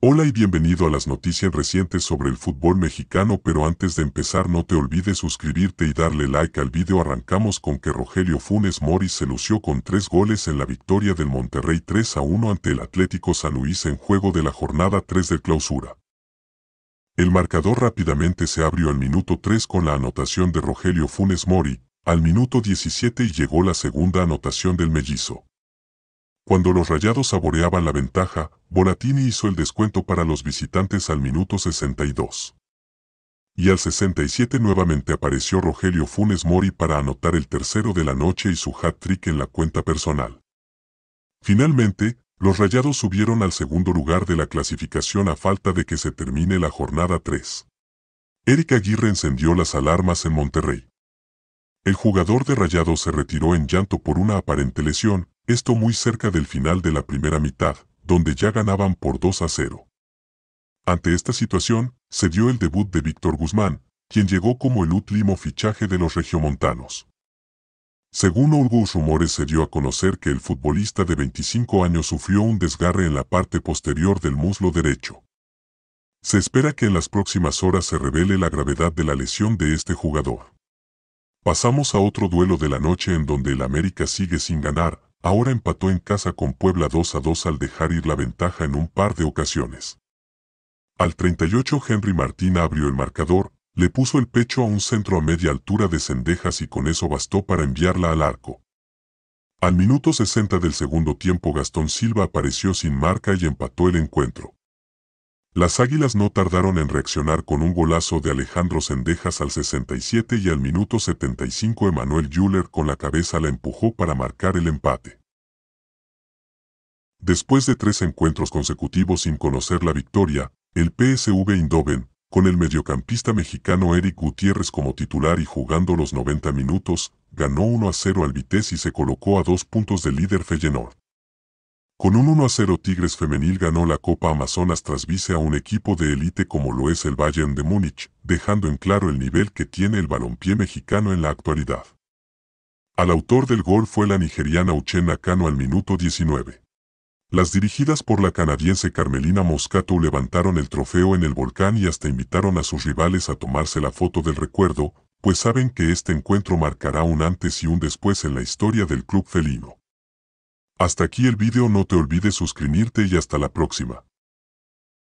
Hola y bienvenido a las noticias recientes sobre el fútbol mexicano pero antes de empezar no te olvides suscribirte y darle like al vídeo arrancamos con que Rogelio Funes Mori se lució con tres goles en la victoria del Monterrey 3 a 1 ante el Atlético San Luis en juego de la jornada 3 del clausura. El marcador rápidamente se abrió al minuto 3 con la anotación de Rogelio Funes Mori, al minuto 17 y llegó la segunda anotación del mellizo. Cuando los rayados saboreaban la ventaja, Bonatini hizo el descuento para los visitantes al minuto 62. Y al 67 nuevamente apareció Rogelio Funes Mori para anotar el tercero de la noche y su hat-trick en la cuenta personal. Finalmente, los rayados subieron al segundo lugar de la clasificación a falta de que se termine la jornada 3. Eric Aguirre encendió las alarmas en Monterrey. El jugador de rayados se retiró en llanto por una aparente lesión, esto muy cerca del final de la primera mitad, donde ya ganaban por 2 a 0. Ante esta situación, se dio el debut de Víctor Guzmán, quien llegó como el último fichaje de los regiomontanos. Según algunos rumores se dio a conocer que el futbolista de 25 años sufrió un desgarre en la parte posterior del muslo derecho. Se espera que en las próximas horas se revele la gravedad de la lesión de este jugador. Pasamos a otro duelo de la noche en donde el América sigue sin ganar, Ahora empató en casa con Puebla 2 a 2 al dejar ir la ventaja en un par de ocasiones. Al 38 Henry Martín abrió el marcador, le puso el pecho a un centro a media altura de Cendejas y con eso bastó para enviarla al arco. Al minuto 60 del segundo tiempo Gastón Silva apareció sin marca y empató el encuentro. Las Águilas no tardaron en reaccionar con un golazo de Alejandro Sendejas al 67 y al minuto 75 Emanuel Jüller con la cabeza la empujó para marcar el empate. Después de tres encuentros consecutivos sin conocer la victoria, el PSV Indoven, con el mediocampista mexicano Eric Gutiérrez como titular y jugando los 90 minutos, ganó 1 a 0 al Vitesse y se colocó a dos puntos del líder Feyenoord. Con un 1 a 0 Tigres femenil ganó la Copa Amazonas tras vice a un equipo de élite como lo es el Bayern de Múnich, dejando en claro el nivel que tiene el balompié mexicano en la actualidad. Al autor del gol fue la nigeriana Uchenna Cano al minuto 19. Las dirigidas por la canadiense Carmelina Moscato levantaron el trofeo en el volcán y hasta invitaron a sus rivales a tomarse la foto del recuerdo, pues saben que este encuentro marcará un antes y un después en la historia del club felino. Hasta aquí el vídeo no te olvides suscribirte y hasta la próxima.